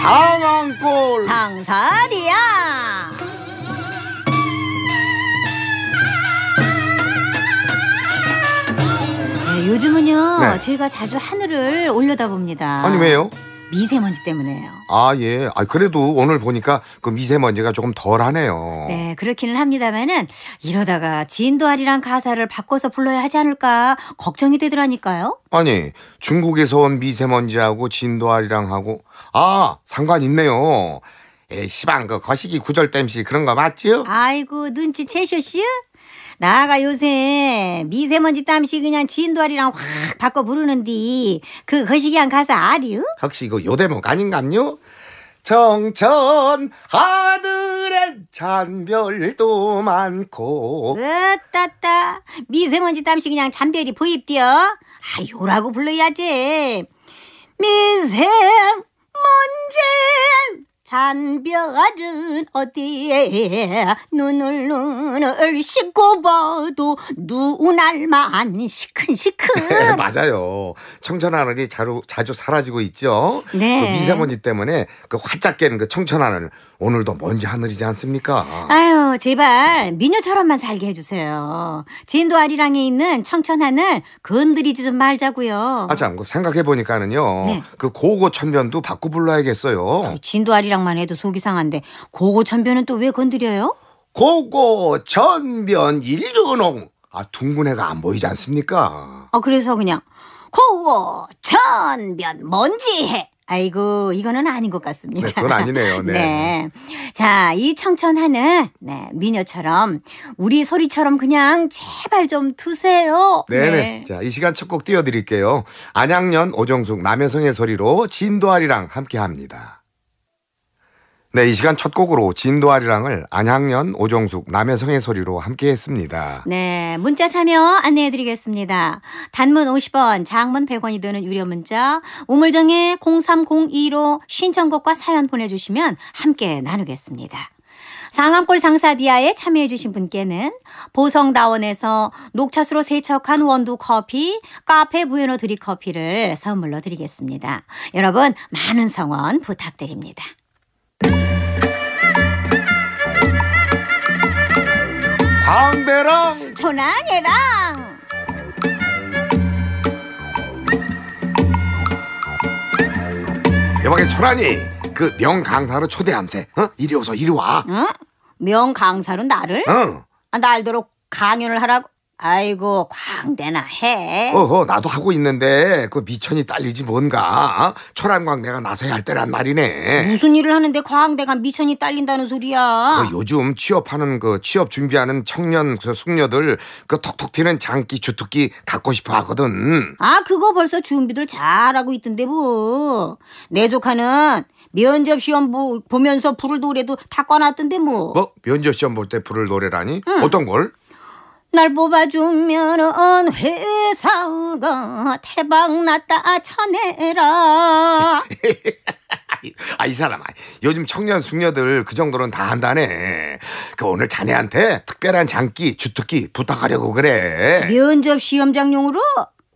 상황골 상사리야 네, 요즘은요 네. 제가 자주 하늘을 올려다봅니다 아니 왜요? 미세먼지 때문에요. 아 예. 아 그래도 오늘 보니까 그 미세먼지가 조금 덜하네요. 네, 그렇기는 합니다만은 이러다가 진도아리랑 가사를 바꿔서 불러야 하지 않을까 걱정이 되더라니까요. 아니 중국에서 온 미세먼지하고 진도아리랑 하고 아 상관 있네요. 에 시방 그 거시기 구절 땜시 그런 거 맞지요? 아이고 눈치 채셨슈? 나가 요새 미세먼지 땀시 그냥 진도알이랑 확 바꿔 부르는디 그 거시기한 가사 아류? 혹시 이거 요 대목 아닌가요 청천 하늘엔 잔별도 많고 으따따 미세먼지 땀시 그냥 잔별이 보입디요 아 요라고 불러야지 미세먼지 잔별은 어디에 눈을 눈을 씻고 봐도 눈알만 시큰시큰. 네, 맞아요. 청천하늘이 자주, 자주 사라지고 있죠. 네. 그 미세먼지 때문에 그 활짝 깨는 그 청천하늘 오늘도 먼지 하늘이지 않습니까? 아유, 제발 미녀처럼만 살게 해주세요. 진도 아리랑에 있는 청천하늘 건드리지 좀 말자고요. 아참, 그 생각해 보니까는요. 네. 그 고고 천변도 바꿔 불러야겠어요. 아유, 진도 아리랑만 해도 속이 상한데 고고 천변은 또 왜 건드려요? 고고 천변 일주농. 아 둥근 해가 안 보이지 않습니까? 아 그래서 그냥 고고 천변 먼지해 아이고, 이거는 아닌 것 어, 같습니다. 네, 그건 아니네요. 네. 네. 자, 이청천하늘 네, 미녀처럼 우리 소리처럼 그냥 제발 좀 두세요. 네네. 네. 네. 자, 이 시간 첫 곡 띄워드릴게요. 안양년 오정숙 남여성의 소리로 진도아리랑 함께합니다. 네, 이 시간 첫 곡으로 진도아리랑을 안향년, 오정숙, 남해성의 소리로 함께 했습니다. 네, 문자 참여 안내해 드리겠습니다. 단문 50원, 장문 100원이 드는 유료 문자, 우물정에 0302로 신청곡과 사연 보내주시면 함께 나누겠습니다. 상암골 상사디아에 참여해주신 분께는 보성다원에서 녹차수로 세척한 원두 커피, 카페 부에노 드립 커피를 선물로 드리겠습니다. 여러분, 많은 성원 부탁드립니다. 강대랑 전한이랑 이번에 천안이 그 명강사로 초대함세 어? 이리 오서 이리 와 응? 명강사로 나를? 응. 아, 날도록 강연을 하라고? 아이고 광대나 해. 어허 나도 하고 있는데 그 미천이 딸리지 뭔가 초란광대가 어? 나서야 할 때란 말이네. 무슨 일을 하는데 광대가 미천이 딸린다는 소리야. 그 요즘 취업하는 그 취업 준비하는 청년 그 숙녀들 그 톡톡 튀는 장기 주특기 갖고 싶어 하거든. 아 그거 벌써 준비들 잘하고 있던데 뭐. 내 조카는 면접 시험 보, 보면서 부를 노래도 다 꺼놨던데 뭐. 뭐 면접 시험 볼 때 부를 노래라니? 응. 어떤 걸? 날 뽑아주면 회사가 대박났다 아, 쳐내라 아, 이 사람아. 요즘 청년 숙녀들 그 정도는 다 한다네. 그 오늘 자네한테 특별한 장기, 주특기 부탁하려고 그래. 면접 시험장용으로?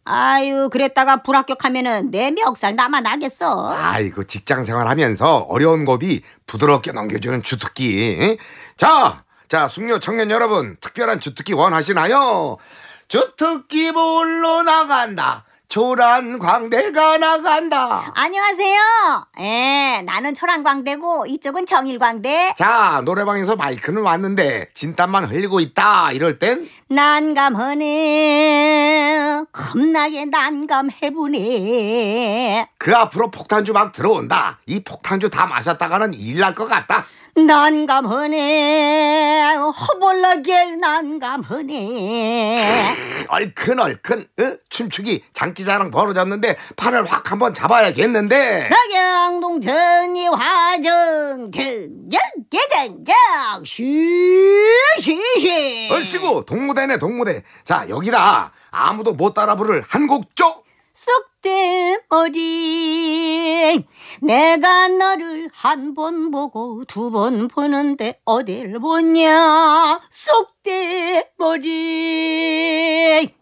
아유, 그랬다가 불합격하면은 내 멱살 남아나겠어. 아이고, 직장 생활하면서 어려운 고비 부드럽게 넘겨주는 주특기. 자, 자, 숙녀 청년 여러분, 특별한 주특기 원하시나요? 주특기 볼로 나간다. 초란 광대가 나간다. 안녕하세요. 예, 나는 초란 광대고 이쪽은 정일 광대. 자, 노래방에서 마이크는 왔는데 진땀만 흘리고 있다. 이럴 땐 난감하네. 겁나게 난감해보네. 그 앞으로 폭탄주 막 들어온다. 이 폭탄주 다 마셨다가는 일날 것 같다. 난감하네 허벌나게 난감하네 얼큰 얼큰 어? 춤추기 장기자랑 벌어졌는데 팔을 확 한번 잡아야겠는데 나경동천이 화정정정 개정정 쉬쉬쉬 얼씨구 동무대네 동무대 자 여기다 아무도 못 따라 부를 한곡 쪽 쑥대머리 내가 너를 한번 보고 두 번 보는데 어딜 보냐 속대머리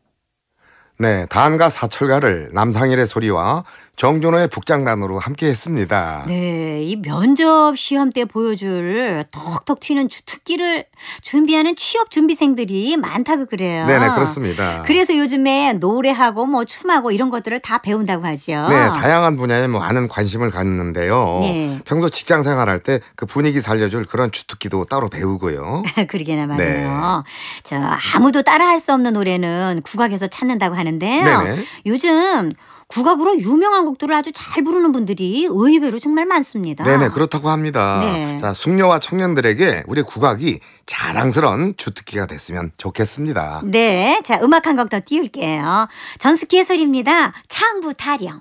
네, 단가 사철가를 남상일의 소리와 정준호의 북장난으로 함께했습니다. 네, 이 면접 시험 때 보여줄 톡톡 튀는 특기를 준비하는 취업 준비생들이 많다고 그래요. 네, 그렇습니다. 그래서 요즘에 노래하고 뭐 춤하고 이런 것들을 다 배운다고 하죠. 네, 다양한 분야에 뭐 많은 관심을 갖는데요. 네. 평소 직장 생활할 때 그 분위기 살려줄 그런 주특기도 따로 배우고요. 그러게나 말이에요. 네. 저 아무도 따라할 수 없는 노래는 국악에서 찾는다고 하는데요. 네네. 요즘 국악으로 유명한 곡들을 아주 잘 부르는 분들이 의외로 정말 많습니다. 네네 그렇다고 합니다. 네. 자 숙녀와 청년들에게 우리 국악이 자랑스러운 주특기가 됐으면 좋겠습니다. 네, 자 음악 한 곡 더 띄울게요. 전스키 해설입니다. 창부 타령.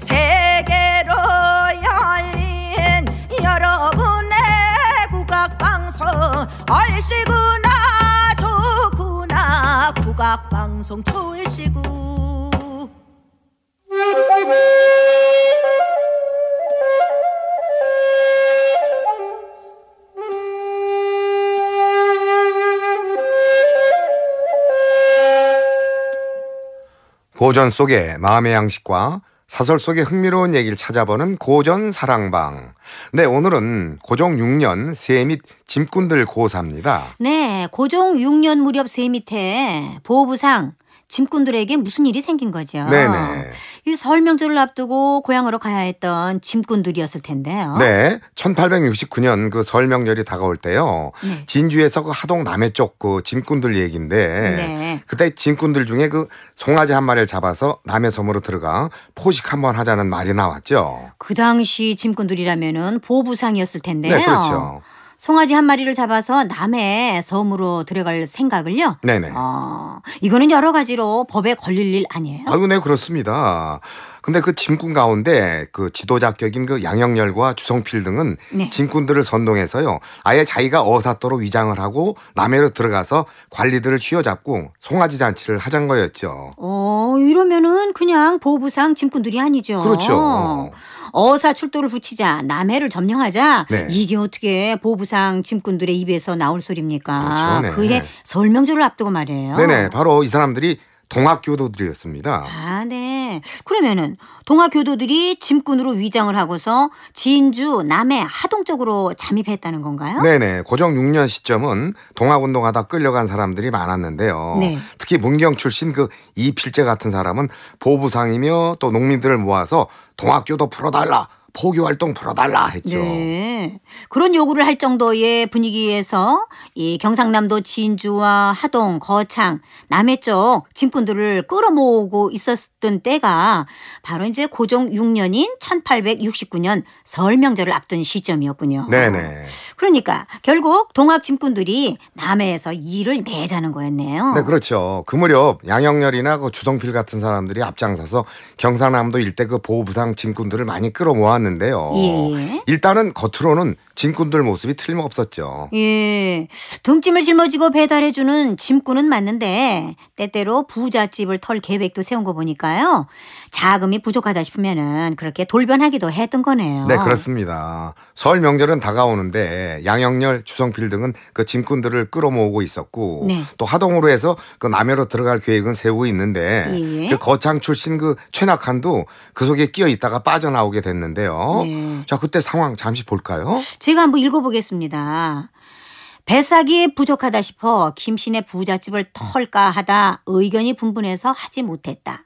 세계로 열린 여러분의 국악방송 얼씨구나 좋구나 국악방송 졸시구 고전 속의 마음의 양식과 사설 속의 흥미로운 얘기를 찾아보는 고전 사랑방. 네, 오늘은 고종 6년 새및 짐꾼들 고사입니다. 네, 고종 6년 무렵 새 밑에 보부상 짐꾼들에게 무슨 일이 생긴 거죠. 네네. 이설 명절을 앞두고 고향으로 가야 했던 짐꾼들이었을 텐데요. 네. 1869년 그 설 명절이 다가올 때요. 네. 진주에서 그 하동 남해쪽 그 짐꾼들 얘기인데 네. 그때 짐꾼들 중에 그 송아지 한 마리를 잡아서 남해 섬으로 들어가 포식 한번 하자는 말이 나왔죠. 그 당시 짐꾼들이라면은 보부상이었을 텐데요. 네, 그렇죠. 송아지 한 마리를 잡아서 남해 섬으로 들어갈 생각을요? 네네. 어, 이거는 여러 가지로 법에 걸릴 일 아니에요? 아유, 네, 그렇습니다. 근데 그 짐꾼 가운데 그 지도자 격인 그 양영열과 주성필 등은 네. 짐꾼들을 선동해서요. 아예 자기가 어사또로 위장을 하고 남해로 들어가서 관리들을 쥐어잡고 송아지 잔치를 하잔 거였죠. 어, 이러면은 그냥 보부상 짐꾼들이 아니죠. 그렇죠. 어사 출도를 붙이자 남해를 점령하자 네. 이게 어떻게 보부상 짐꾼들의 입에서 나올 소리입니까? 그렇죠. 네. 그해 설명조를 앞두고 말이에요. 네네 바로 이 사람들이 동학교도들이었습니다. 아, 네. 그러면은 동학교도들이 짐꾼으로 위장을 하고서 진주 남해 하동 쪽으로 잠입했다는 건가요? 네네. 네. 고정 6년 시점은 동학운동하다 끌려간 사람들이 많았는데요. 네. 특히 문경 출신 그 이필재 같은 사람은 보부상이며 또 농민들을 모아서 동학교도 풀어달라 포교 활동 풀어달라 했죠. 네. 그런 요구를 할 정도의 분위기에서 이 경상남도 진주와 하동, 거창, 남해 쪽 짐꾼들을 끌어모으고 있었던 때가 바로 이제 고종 6년인 1869년 설 명절을 앞둔 시점이었군요. 네네. 그러니까 결국 동학 짐꾼들이 남해에서 일을 내자는 거였네요. 네, 그렇죠. 그 무렵 양영렬이나 그 주동필 같은 사람들이 앞장서서 경상남도 일대 그보부상 짐꾼들을 많이 끌어모았는데 했는데요. 예, 예. 일단은 겉으로는 짐꾼들 모습이 틀림없었죠. 예. 등짐을 짊어지고 배달해주는 짐꾼은 맞는데 때때로 부잣집을 털 계획도 세운 거 보니까요. 자금이 부족하다 싶으면은 그렇게 돌변하기도 했던 거네요. 네, 그렇습니다. 설 명절은 다가오는데 양영열, 주성필 등은 그 짐꾼들을 끌어모으고 있었고 네. 또 하동으로 해서 그 남해로 들어갈 계획은 세우고 있는데 예. 그 거창 출신 그 최낙한도 그 속에 끼어 있다가 빠져나오게 됐는데요. 네. 자, 그때 상황 잠시 볼까요? 제가 한번 읽어보겠습니다. 배삭이 부족하다 싶어 김신의 부잣집을 털까 하다 의견이 분분해서 하지 못했다.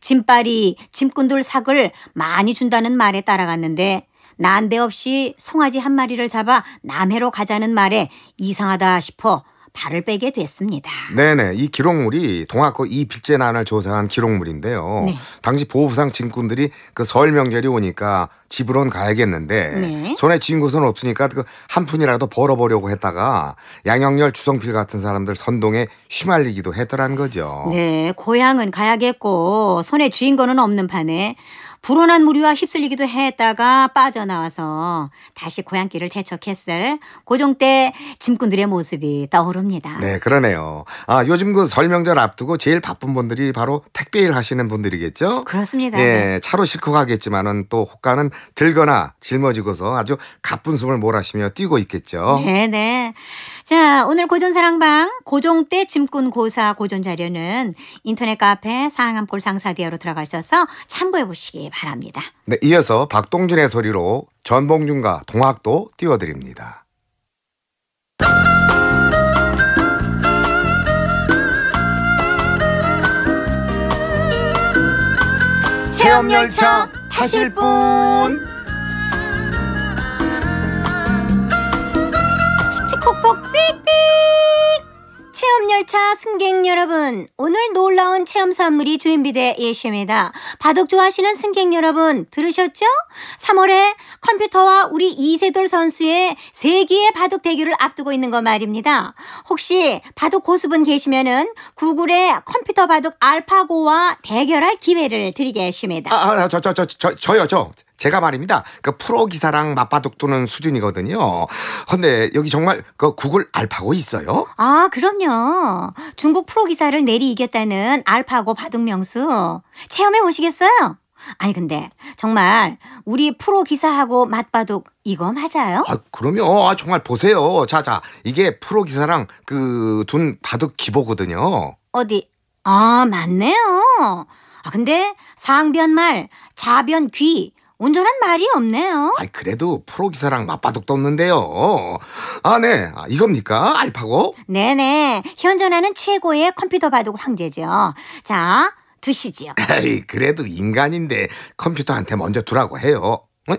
짐빨이 짐꾼들 삭을 많이 준다는 말에 따라갔는데 난데없이 송아지 한 마리를 잡아 남해로 가자는 말에 이상하다 싶어 발을 빼게 됐습니다. 네네. 이 기록물이 동학고 이필재 난을 조사한 기록물인데요. 네. 당시 보부상 친구들이 그설 명절이 오니까 집으론 가야겠는데 네. 손에 쥔 곳은 없으니까 그 한 푼이라도 벌어보려고 했다가 양영열 주성필 같은 사람들 선동에 휘말리기도 했더란 거죠. 네. 고향은 가야겠고 손에 쥔 거는 없는 판에 불어난 무리와 휩쓸리기도 했다가 빠져나와서 다시 고향길을 재촉했을 고종 때 짐꾼들의 모습이 떠오릅니다. 네, 그러네요. 아, 요즘 그 설명절 앞두고 제일 바쁜 분들이 바로 택배일 하시는 분들이겠죠? 그렇습니다. 예, 네. 차로 싣고 가겠지만은 또 호가는 들거나 짊어지고서 아주 가쁜 숨을 몰아쉬며 뛰고 있겠죠. 네, 네. 자, 오늘 고전사랑방 고종때 짐꾼 고사 고전 자료는 인터넷 카페 상암골 상사대여로 들어가셔서 참고해 보시기 바랍니다. 네, 이어서 박동진의 소리로 전봉준과 동학도 띄워드립니다. 체험열차 타실 분 체험열차 승객 여러분, 오늘 놀라운 체험 선물이 주인비돼 예시입니다. 바둑 좋아하시는 승객 여러분, 들으셨죠? 3월에 컴퓨터와 우리 이세돌 선수의 세기의 바둑 대결을 앞두고 있는 거 말입니다. 혹시 바둑 고수분 계시면은 구글에 컴퓨터 바둑 알파고와 대결할 기회를 드리겠습니다. 아, 아 저, 저, 저, 저, 저요, 저. 제가 말입니다. 그 프로 기사랑 맞바둑 두는 수준이거든요. 근데 여기 정말 그 구글 알파고 있어요? 아, 그럼요. 중국 프로 기사를 내리 이겼다는 알파고 바둑 명수 체험해 보시겠어요? 아니 근데 정말 우리 프로 기사하고 맞바둑 이거 맞아요? 아, 그럼요. 아, 정말 보세요. 자, 자. 이게 프로 기사랑 그 둔 바둑 기보거든요. 어디? 아, 맞네요. 아, 근데 상변 말, 자변 귀, 온전한 말이 없네요. 아이 그래도 프로 기사랑 맞바둑 떴는데요. 아, 네. 아, 이겁니까? 알파고? 네네. 현존하는 최고의 컴퓨터 바둑 황제죠. 자, 두시지요. 에이, 그래도 인간인데 컴퓨터한테 먼저 두라고 해요. 어?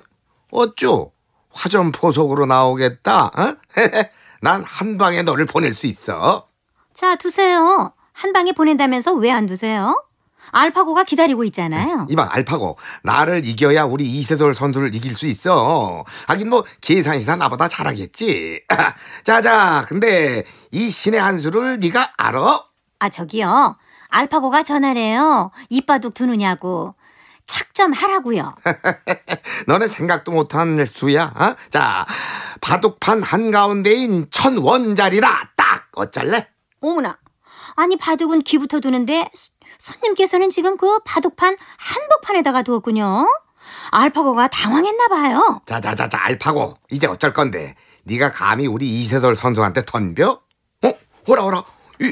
어쭈? 화전 포석으로 나오겠다. 어? 난한 방에 너를 보낼 수 있어. 자, 두세요. 한 방에 보낸다면서 왜 안 두세요? 알파고가 기다리고 있잖아요. 음, 이봐 알파고 나를 이겨야 우리 이세돌 선수를 이길 수 있어. 하긴 뭐 계산이나 나보다 잘하겠지. 자자 근데 이 신의 한 수를 네가 알아? 아 저기요 알파고가 전화래요. 이바둑 두느냐고. 착점하라고요. 너네 생각도 못한 수야. 어? 자, 바둑판 한가운데인 천원자리다. 딱 어쩔래? 어머나. 아니 바둑은 귀부터 두는데 손님께서는 지금 그 바둑판 한복판에다가 두었군요. 알파고가 당황했나 봐요. 자자자자 알파고 이제 어쩔 건데 네가 감히 우리 이세돌 선수한테 던벼? 어? 호라 호라 이,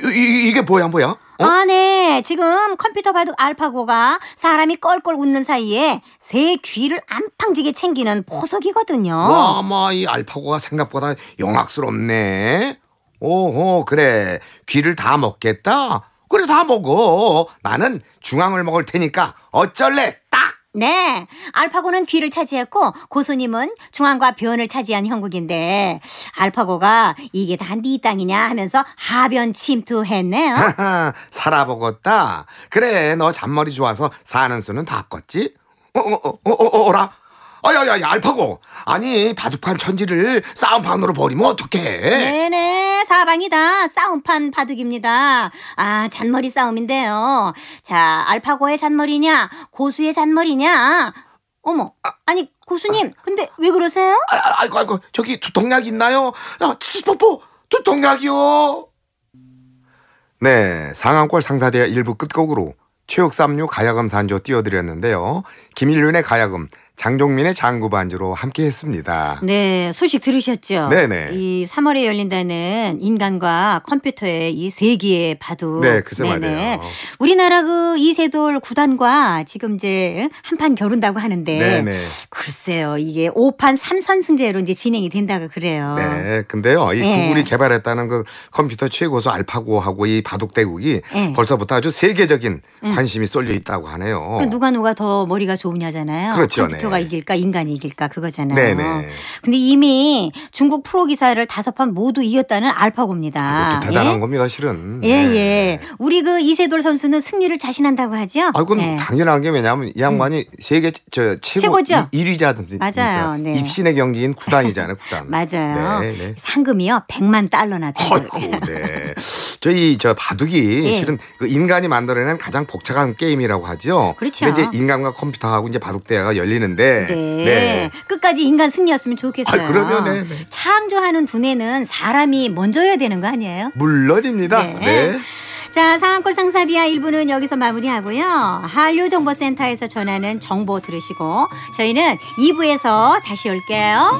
이, 게 뭐야 뭐야? 어? 아네 지금 컴퓨터 바둑 알파고가 사람이 껄껄 웃는 사이에 새 귀를 안팡지게 챙기는 보석이거든요. 와이 알파고가 생각보다 영악스럽네. 오호 그래 귀를 다 먹겠다. 그래 다 먹어. 나는 중앙을 먹을 테니까 어쩔래? 딱. 네, 알파고는 귀를 차지했고 고수님은 중앙과 변을 차지한 형국인데 알파고가 이게 다네 땅이냐 하면서 하변 침투했네요. 살아보겠다. 그래, 너 잔머리 좋아서 사는 수는 바꿨지? 어, 어, 어, 어, 어 어라? 아야야야 알파고 아니 바둑판 천지를 싸움판으로 버리면 어떡해 네네 사방이다 싸움판 바둑입니다 아 잔머리 싸움인데요 자 알파고의 잔머리냐 고수의 잔머리냐 어머 아, 니 고수님 아, 근데 왜 그러세요? 아, 아, 아이고 아이고 저기 두통약 있나요? 아 치치뽀뽀 두통약이요 네 상암골 상사대 일부 끝곡으로 최육삼류 가야금 산조 띄워드렸는데요 김일륜의 가야금 장종민의 장구반주로 함께 했습니다. 네, 소식 들으셨죠? 네네. 이 3월에 열린다는 인간과 컴퓨터의 이 세기의 바둑. 네, 그새 말이에요. 우리나라 그 이세돌 구단과 지금 이제 한판 겨룬다고 하는데 네 글쎄요. 이게 5판 3선승제로 이제 진행이 된다고 그래요. 네, 근데요. 이 네. 구글이 개발했다는 그 컴퓨터 최고수 알파고하고 이 바둑 대국이 네. 벌써부터 아주 세계적인 음. 관심이 쏠려 있다고 하네요. 누가 누가 더 머리가 좋으냐잖아요. 그렇죠. 네. 원소가 이길까 인간이 이길까 그거잖아요. 네네. 근데 이미 중국 프로 기사를 다섯 판 모두 이겼다는 알파고입니다. 그것도 대단한 예? 겁니다, 실은. 예, 네. 예. 우리 그 이세돌 선수는 승리를 자신한다고 하죠? 아, 그건 예. 당연한 게 왜냐하면 이 양반이 음. 세계 저 최고 1위자든지 맞아요. 그러니까 네. 입신의 경기인 구단이잖아요, 구단. 맞아요. 네, 네. 상금이요. 100만 달러나 돼요. 어이구, 네. 저희 저 바둑이 예. 실은 그 인간이 만들어낸 가장 복잡한 게임이라고 하죠. 그렇죠. 이제 인간과 컴퓨터하고 이제 바둑대회가 열리는데 되는데 네. 네. 네. 끝까지 인간 승리였으면 좋겠어요. 아, 그러면 네, 네. 창조하는 두뇌는 사람이 먼저여야 되는 거 아니에요? 물론입니다. 네. 네. 자, 상한골 상사디아 1부는 여기서 마무리하고요. 한류정보센터에서 전하는 정보 들으시고 저희는 2부에서 다시 올게요.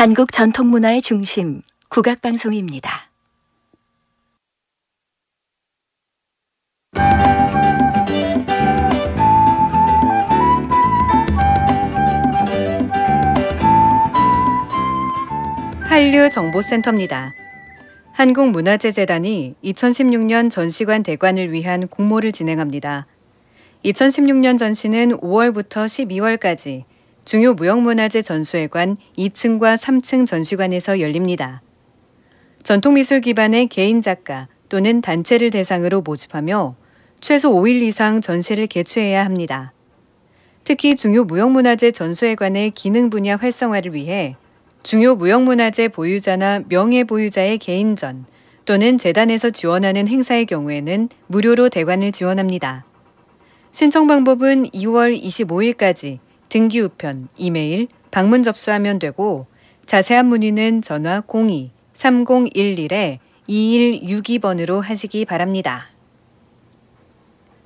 한국 전통문화의 중심, 국악방송입니다. 한류정보센터입니다. 한국문화재재단이 2016년 전시관 대관을 위한 공모를 진행합니다. 2016년 전시는 5월부터 12월까지 중요 무형문화재 전수회관 2층과 3층 전시관에서 열립니다. 전통미술 기반의 개인 작가 또는 단체를 대상으로 모집하며 최소 5일 이상 전시를 개최해야 합니다. 특히 중요 무형문화재 전수회관의 기능 분야 활성화를 위해 중요 무형문화재 보유자나 명예보유자의 개인전 또는 재단에서 지원하는 행사의 경우에는 무료로 대관을 지원합니다. 신청 방법은 2월 25일까지 등기 우편, 이메일, 방문 접수하면 되고 자세한 문의는 전화 02-3011-2162번으로 하시기 바랍니다.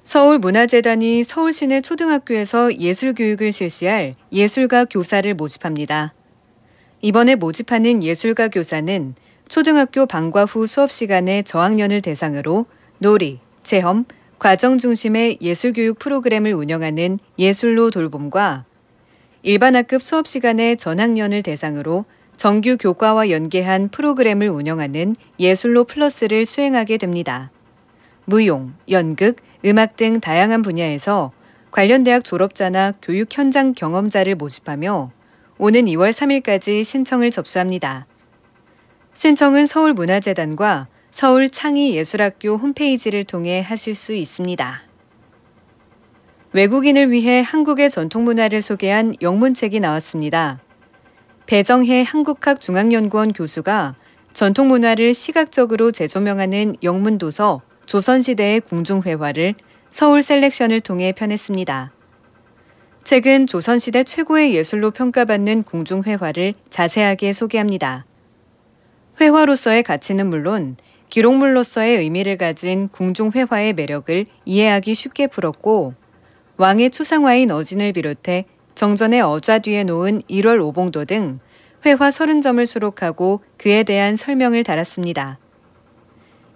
서울문화재단이 서울시내 초등학교에서 예술교육을 실시할 예술가 교사를 모집합니다. 이번에 모집하는 예술가 교사는 초등학교 방과 후 수업 시간에 저학년을 대상으로 놀이, 체험, 과정 중심의 예술교육 프로그램을 운영하는 예술로 돌봄과 일반 학급 수업 시간에 전학년을 대상으로 정규 교과와 연계한 프로그램을 운영하는 예술로 플러스를 수행하게 됩니다. 무용, 연극, 음악 등 다양한 분야에서 관련 대학 졸업자나 교육 현장 경험자를 모집하며 오는 2월 3일까지 신청을 접수합니다. 신청은 서울문화재단과 서울창의예술학교 홈페이지를 통해 하실 수 있습니다. 외국인을 위해 한국의 전통 문화를 소개한 영문책이 나왔습니다. 배정혜 한국학 중앙연구원 교수가 전통 문화를 시각적으로 재조명하는 영문 도서 조선시대의 궁중회화를 서울 셀렉션을 통해 편했습니다. 책은 조선시대 최고의 예술로 평가받는 궁중회화를 자세하게 소개합니다. 회화로서의 가치는 물론 기록물로서의 의미를 가진 궁중회화의 매력을 이해하기 쉽게 풀었고 왕의 초상화인 어진을 비롯해 정전의 어좌 뒤에 놓은 1월 오봉도 등 회화 30점을 수록하고 그에 대한 설명을 달았습니다.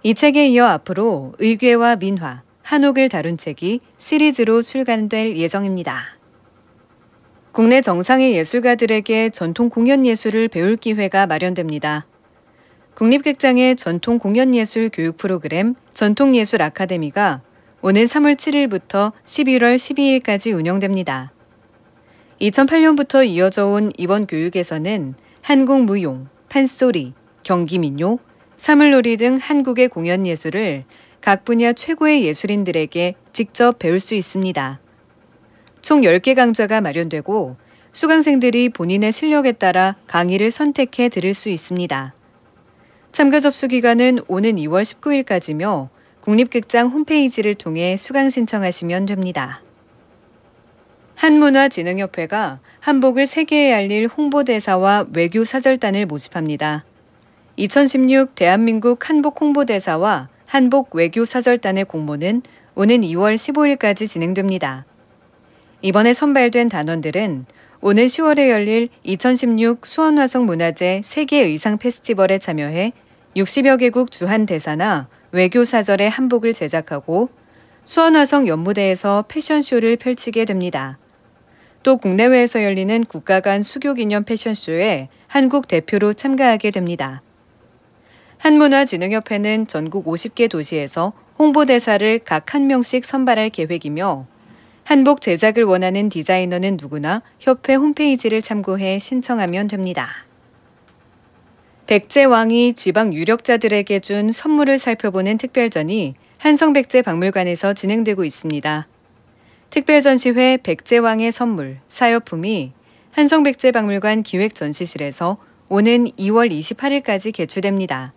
이 책에 이어 앞으로 의궤와 민화, 한옥을 다룬 책이 시리즈로 출간될 예정입니다. 국내 정상의 예술가들에게 전통 공연 예술을 배울 기회가 마련됩니다. 국립극장의 전통 공연 예술 교육 프로그램 전통예술 아카데미가 오는 3월 7일부터 11월 12일까지 운영됩니다. 2008년부터 이어져 온 이번 교육에서는 한국무용, 판소리, 경기민요, 사물놀이 등 한국의 공연 예술을 각 분야 최고의 예술인들에게 직접 배울 수 있습니다. 총 10개 강좌가 마련되고 수강생들이 본인의 실력에 따라 강의를 선택해 들을 수 있습니다. 참가 접수 기간은 오는 2월 19일까지며 국립극장 홈페이지를 통해 수강 신청하시면 됩니다. 한문화진흥협회가 한복을 세계에 알릴 홍보대사와 외교사절단을 모집합니다. 2016 대한민국 한복 홍보대사와 한복 외교사절단의 공모는 오는 2월 15일까지 진행됩니다. 이번에 선발된 단원들은 오는 10월에 열릴 2016 수원화성 문화재 세계 의상 페스티벌에 참여해 60여 개국 주한 대사나 외교 사절의 한복을 제작하고 수원화성 연무대에서 패션쇼를 펼치게 됩니다. 또 국내외에서 열리는 국가 간 수교 기념 패션쇼에 한국 대표로 참가하게 됩니다. 한문화진흥협회는 전국 50개 도시에서 홍보대사를 각 한 명씩 선발할 계획이며 한복 제작을 원하는 디자이너는 누구나 협회 홈페이지를 참고해 신청하면 됩니다. 백제왕이 지방 유력자들에게 준 선물을 살펴보는 특별전이 한성백제 박물관에서 진행되고 있습니다. 특별전시회 백제왕의 선물 사여품이 한성백제 박물관 기획전시실에서 오는 2월 28일까지 개최됩니다.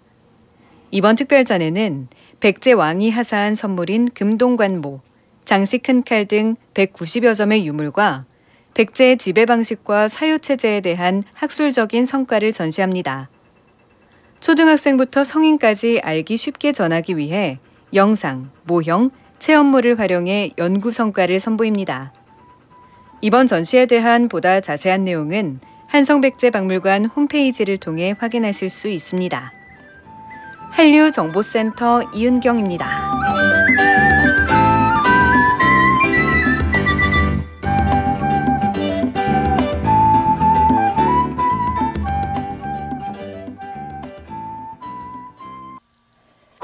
이번 특별전에는 백제왕이 하사한 선물인 금동관모, 장식 큰칼등 190여 점의 유물과 백제의 지배 방식과 사유체제에 대한 학술적인 성과를 전시합니다. 초등학생부터 성인까지 알기 쉽게 전하기 위해 영상, 모형, 체험물을 활용해 연구 성과를 선보입니다. 이번 전시에 대한 보다 자세한 내용은 한성백제박물관 홈페이지를 통해 확인하실 수 있습니다. 한류정보센터 이은경입니다.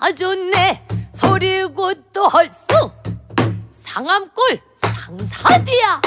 아주 네 소리고 또 헐수 상암골 상사디야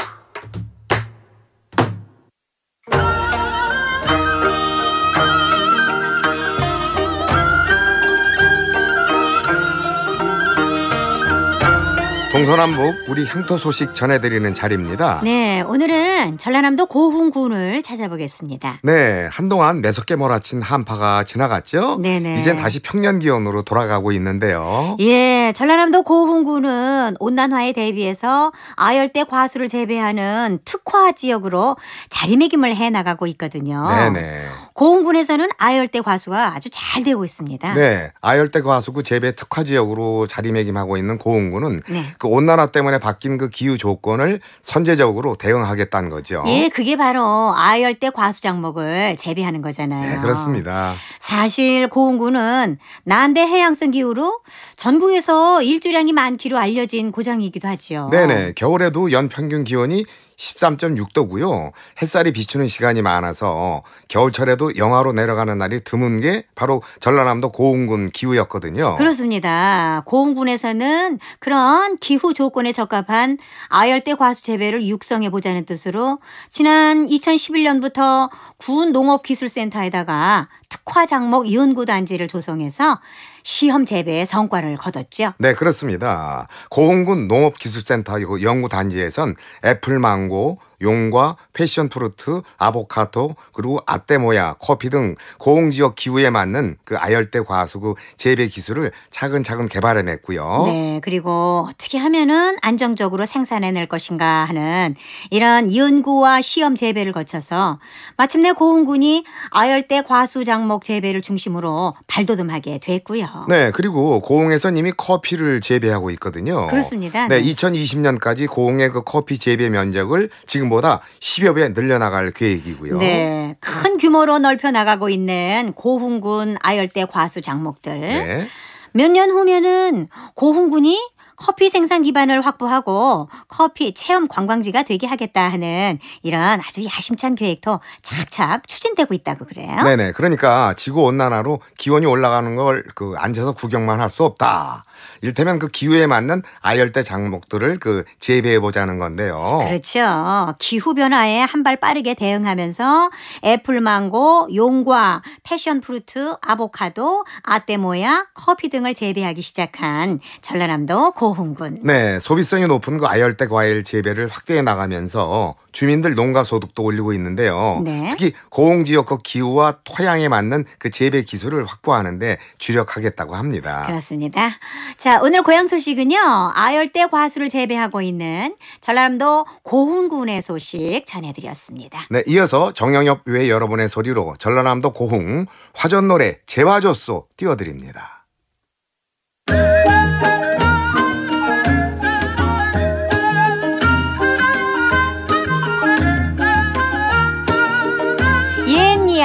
동서남북 우리 향토 소식 전해드리는 자리입니다. 네, 오늘은 전라남도 고흥군을 찾아보겠습니다. 네, 한동안 매섭게 몰아친 한파가 지나갔죠. 네네. 네. 이젠 다시 평년 기온으로 돌아가고 있는데요. 예, 전라남도 고흥군은 온난화에 대비해서 아열대 과수를 재배하는 특화 지역으로 자리매김을 해 나가고 있거든요. 네네. 네. 고흥군에서는 아열대 과수가 아주 잘 되고 있습니다. 네. 아열대 과수구 재배 특화 지역으로 자리매김하고 있는 고흥군은 네. 그 온난화 때문에 바뀐 그 기후 조건을 선제적으로 대응하겠다는 거죠. 예, 그게 바로 아열대 과수 작목을 재배하는 거잖아요. 네, 그렇습니다. 사실 고흥군은 난대 해양성 기후로 전국에서 일조량이 많기로 알려진 고장이기도 하죠. 네네. 겨울에도 연평균 기온이 13.6도고요. 햇살이 비추는 시간이 많아서 겨울철에도 영하로 내려가는 날이 드문 게 바로 전라남도 고흥군 기후였거든요. 그렇습니다. 고흥군에서는 그런 기후 조건에 적합한 아열대 과수 재배를 육성해 보자는 뜻으로 지난 2011년부터 군 농업기술센터에다가 특화 작목 연구 단지를 조성해서 시험 재배의 성과를 거뒀죠. 네, 그렇습니다. 고흥군 농업기술센터 연구단지에선 애플망고, 용과 패션 프루트, 아보카도, 그리고 아떼모야, 커피 등 고흥 지역 기후에 맞는 그 아열대 과수구 재배 기술을 차근차근 개발해냈고요. 네, 그리고 어떻게 하면은 안정적으로 생산해낼 것인가 하는 이런 연구와 시험 재배를 거쳐서 마침내 고흥군이 아열대 과수 작목 재배를 중심으로 발돋움하게 됐고요. 네, 그리고 고흥에선 이미 커피를 재배하고 있거든요. 그렇습니다. 네, 네. 2020년까지 고흥의 그 커피 재배 면적을 지금 지금보다 10여 배 늘려나갈 계획이고요. 네. 큰 규모로 넓혀 나가고 있는 고흥군 아열대 과수 작목들. 네. 몇 년 후면은 고흥군이 커피 생산 기반을 확보하고 커피 체험 관광지가 되게 하겠다 하는 이런 아주 야심찬 계획도 착착 추진되고 있다고 그래요. 네네. 그러니까 지구 온난화로 기온이 올라가는 걸 그 앉아서 구경만 할 수 없다. 이를테면그 기후에 맞는 아열대 작목들을 그 재배해 보자는 건데요. 그렇죠. 기후 변화에 한 발 빠르게 대응하면서 애플망고, 용과, 패션 프루트, 아보카도, 아떼모야, 커피 등을 재배하기 시작한 전라남도 고흥군. 네, 소비성이 높은 그 아열대 과일 재배를 확대해 나가면서 주민들 농가 소득도 올리고 있는데요. 네. 특히 고흥 지역 기후와 토양에 맞는 그 재배 기술을 확보하는데 주력하겠다고 합니다. 그렇습니다. 자, 오늘 고향 소식은요. 아열대 과수를 재배하고 있는 전라남도 고흥군의 소식 전해드렸습니다. 네, 이어서 정영엽 외 여러분의 소리로 전라남도 고흥 화전노래 재화조소 띄워드립니다.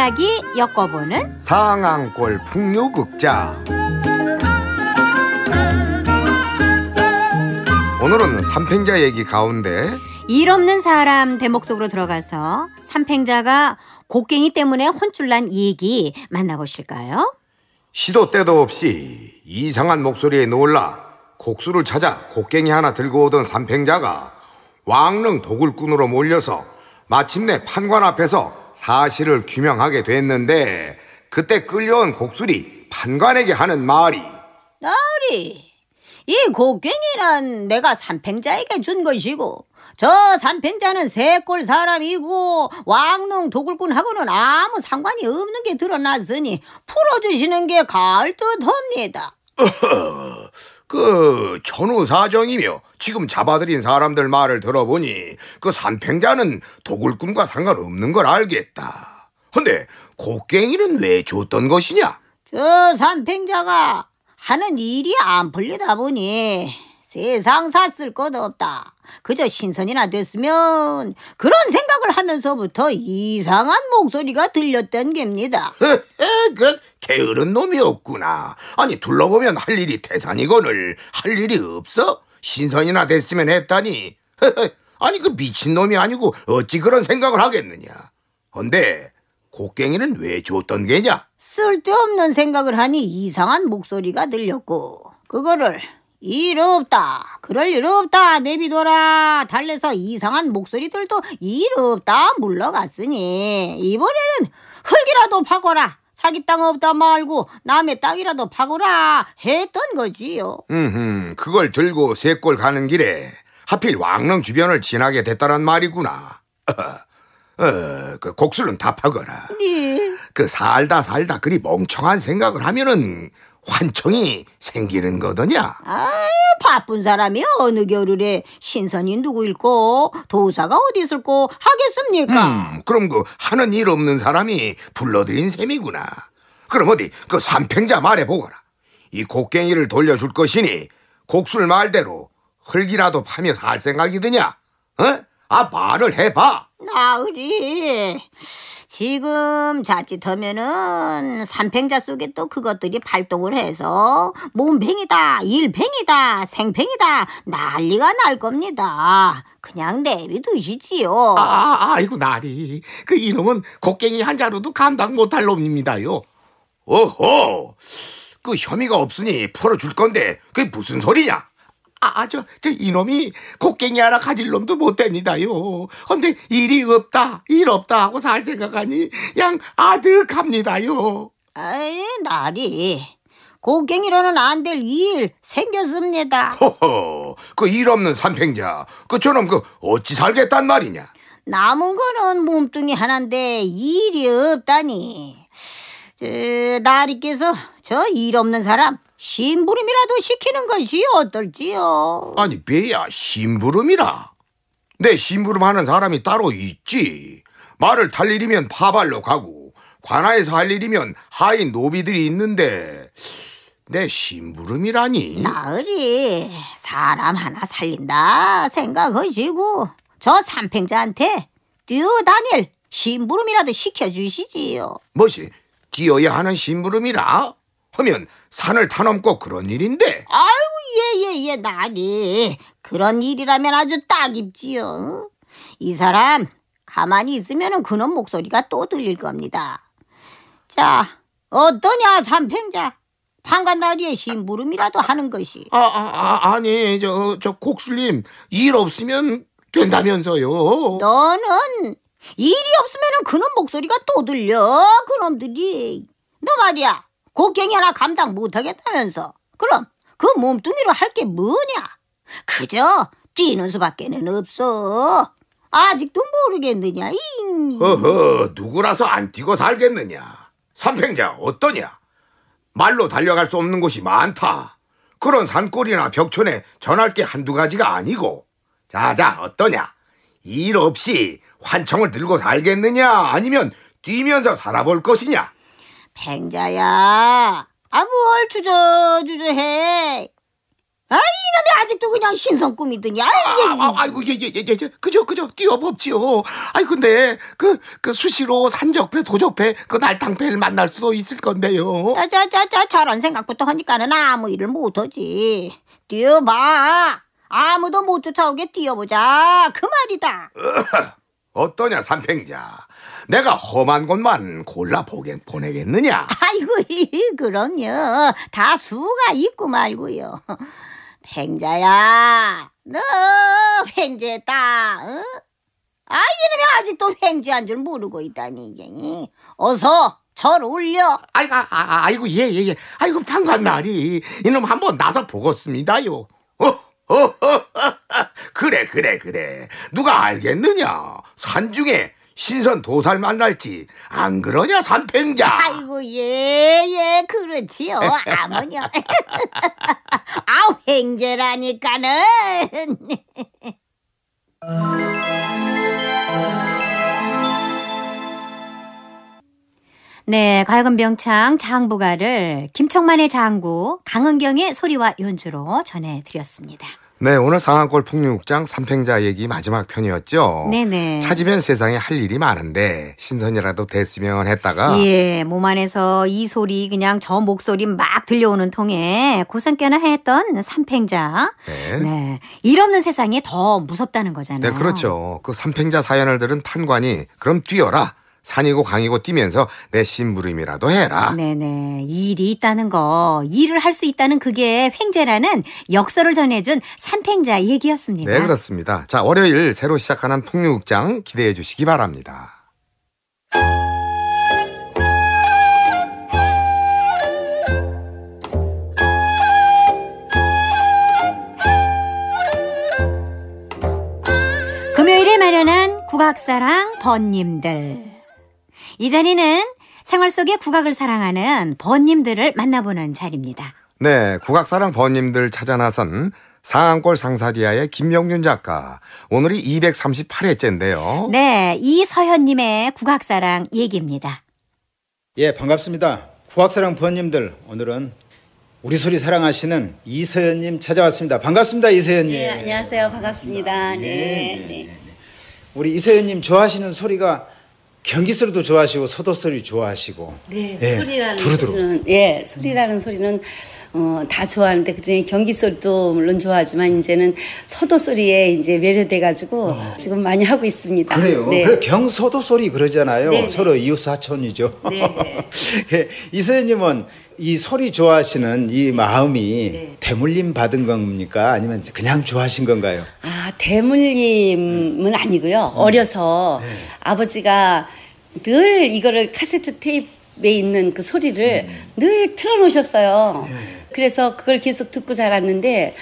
이야기 엮어보는 상앙골 풍류극장 오늘은 삼팽자 얘기 가운데 일 없는 사람 대목 속으로 들어가서 삼팽자가 곡괭이 때문에 혼쭐난 얘기 만나보실까요? 시도 때도 없이 이상한 목소리에 놀라 곡수를 찾아 곡괭이 하나 들고 오던 삼팽자가 왕릉 도굴꾼으로 몰려서 마침내 판관 앞에서 사실을 규명하게 됐는데 그때 끌려온 곡술이 판관에게 하는 말이 나리 으이 곡괭이는 내가 삼팽자에게 준 것이고 저 삼팽자는 새꼴 사람이고 왕릉 도굴꾼하고는 아무 상관이 없는 게 드러났으니 풀어주시는 게 가을 듯 합니다 그 전후 사정이며 지금 잡아들인 사람들 말을 들어보니 그산팽자는 도굴꾼과 상관없는 걸 알겠다. 근데 곡괭이는 왜 줬던 것이냐? 저산팽자가 하는 일이 안 풀리다 보니 세상 샀을 것 없다. 그저 신선이나 됐으면 그런 생각을 하면서부터 이상한 목소리가 들렸던 겁니다. 그 게으른 놈이 없구나. 아니 둘러보면 할 일이 대산이거늘 할 일이 없어? 신선이나 됐으면 했다니. 아니 그 미친놈이 아니고 어찌 그런 생각을 하겠느냐. 헌데 곡괭이는 왜 줬던 게냐? 쓸데없는 생각을 하니 이상한 목소리가 들렸고 그거를 일 없다. 그럴 일 없다. 내비둬라. 달래서 이상한 목소리들도 일 없다. 물러갔으니 이번에는 흙이라도 파거라. 자기 땅 없다 말고 남의 땅이라도 파거라 했던 거지요. 음, 그걸 들고 쇠골 가는 길에 하필 왕릉 주변을 지나게 됐다란 말이구나. 어, 그 곡술은 다 파거라. 네. 그 살다 살다 그리 멍청한 생각을 하면은 환청이 생기는 거더냐? 아, 바쁜 사람이 어느 겨울에 신선이 누구일꼬 도사가 어디 있을꼬 하겠습니까? 음, 그럼 그 하는 일 없는 사람이 불러들인 셈이구나. 그럼 어디 그삼평자 말해보거라. 이 곡괭이를 돌려줄 것이니 곡술 말대로 흙이라도 파며 살 생각이드냐? 어? 아 말을 해봐. 나으리. 지금 자칫하면은 삼팽자 속에 또 그것들이 발동을 해서 몸팽이다, 일팽이다, 생팽이다 난리가 날 겁니다. 그냥 내비두시지요. 아, 아, 아 아이고 나리. 그 이놈은 곡괭이 한 자루도 감당 못할 놈입니다요. 오호! 그 혐의가 없으니 풀어줄 건데 그게 무슨 소리냐? 아, 저, 저 이놈이 곡괭이 하나 가질 놈도 못 됩니다요. 근데 일이 없다, 일 없다 하고 살 생각하니 양 아득합니다요. 에이 나리. 곡괭이로는 안 될 일 생겼습니다. 허허, 그 일 없는 삼팽자. 그처럼그 어찌 살겠단 말이냐. 남은 거는 몸뚱이 하나인데 일이 없다니. 저, 나리께서 저 일 없는 사람 심부름이라도 시키는 것이 어떨지요? 아니 배야 심부름이라 내 심부름하는 사람이 따로 있지 말을 탈 일이면 파발로 가고 관아에서 할 일이면 하인 노비들이 있는데 내 심부름이라니 나으리 사람 하나 살린다 생각하시고 저 삼팽자한테 뛰어다닐 심부름이라도 시켜주시지요 뭐지? 뛰어야 하는 심부름이라? 하면 산을 타넘고 그런 일인데. 아유 예예예 예, 예, 나리 그런 일이라면 아주 딱입지요. 이 사람 가만히 있으면 그놈 목소리가 또 들릴 겁니다. 자 어떠냐 삼팽자 판관다리의신부름이라도 하는 것이. 아, 아, 아 아니 저 저곡술님일 없으면 된다면서요. 너는 일이 없으면 그놈 목소리가 또 들려 그놈들이. 너 말이야 곡괭이 그 하나 감당 못하겠다면서. 그럼 그 몸뚱이로 할 게 뭐냐? 그저 뛰는 수밖에는 없어. 아직도 모르겠느냐? 잉. 허허, 누구라서 안 뛰고 살겠느냐? 삼팽자 어떠냐? 말로 달려갈 수 없는 곳이 많다. 그런 산골이나 벽촌에 전할 게 한두 가지가 아니고 자자 어떠냐? 일 없이 환청을 들고 살겠느냐? 아니면 뛰면서 살아볼 것이냐? 팽자야, 아, 뭘 주저주저해. 아, 이놈이 아직도 그냥 신성 꿈이더니, 아, 아, 아, 아, 이고 예, 예, 예, 예, 그죠, 그죠, 뛰어봅지요. 아이, 근데, 그, 그 수시로 산적패, 도적패, 그 날탕패를 만날 수도 있을 건데요. 자, 자, 자, 자, 저런 생각부터 하니까는 아무 일을 못하지. 뛰어봐. 아무도 못 쫓아오게 뛰어보자. 그 말이다. 어떠냐, 산팽자. 내가 험한 곳만 골라 보게, 보내겠느냐? 아이고, 그럼요. 다 수가 있고 말고요. 횡자야, 너 횡재다. 어? 아, 얘네 아직도 횡재한 줄 모르고 있다니 이게. 어서 절 올려. 아이고, 아, 아, 아 이고 예, 예, 예. 아이고, 반갑날이 이놈 한 번 나서 보겠습니다요. 어 어, 어, 어, 어, 그래, 그래, 그래. 누가 알겠느냐? 산중에 신선 도살 만날지 안 그러냐 삼팽자 아이고 예예 예, 그렇지요 아머니 아우 행제라니까는 네, 과연 병창 장부가를 김청만의 장구, 강은경의 소리와 연주로 전해드렸습니다. 네, 오늘 상한골 풍육장 류 삼팽자 얘기 마지막 편이었죠. 네네. 찾으면 세상에 할 일이 많은데 신선이라도 됐으면 했다가 예, 몸 안에서 이 소리 그냥 저 목소리 막 들려오는 통에 고생께나 했던 삼팽자. 네. 네. 일 없는 세상이 더 무섭다는 거잖아요. 네, 그렇죠. 그 삼팽자 사연을 들은 판관이 그럼 뛰어라. 산이고 강이고 뛰면서 내 심부름이라도 해라. 네네. 일이 있다는 거, 일을 할 수 있다는 그게 횡재라는 역설을 전해준 산팽자 얘기였습니다. 네, 그렇습니다. 자, 월요일 새로 시작하는 풍류극장 기대해 주시기 바랍니다. 금요일에 마련한 국악사랑 번님들. 이 자리는 생활 속의 국악을 사랑하는 번님들을 만나보는 자리입니다. 네, 국악사랑 번님들 찾아 나선 상암골 상사디아의 김명윤 작가. 오늘이 238회째인데요. 네, 이서현님의 국악사랑 얘기입니다. 예, 반갑습니다. 국악사랑 번님들, 오늘은 우리 소리 사랑하시는 이서현님 찾아왔습니다. 반갑습니다, 이서현님. 네, 안녕하세요. 반갑습니다. 네, 네, 네. 네, 네. 우리 이서현님 좋아하시는 소리가 경기소리도 좋아하시고 소도소리 좋아하시고 네, 예, 소리라는 두루두루. 소리는 예 소리라는 소리는 어, 다 좋아하는데 그중에 경기 소리도 물론 좋아하지만 이제는 소도 소리에 이제 매료돼 가지고 어. 지금 많이 하고 있습니다. 그래요. 네. 그래 경소도 소리 그러잖아요. 네네. 네. 서로 이웃 사촌이죠. 네. 네. 예, 이서연님은 이 소리 좋아하시는 이 마음이 네. 대물림 받은 겁니까? 아니면 그냥 좋아하신 건가요? 아, 대물림은 아니고요. 음. 어려서 네. 아버지가 늘 이거를 카세트 테이프에 있는 그 소리를 음. 늘 틀어놓으셨어요. 네. 그래서 그걸 계속 듣고 자랐는데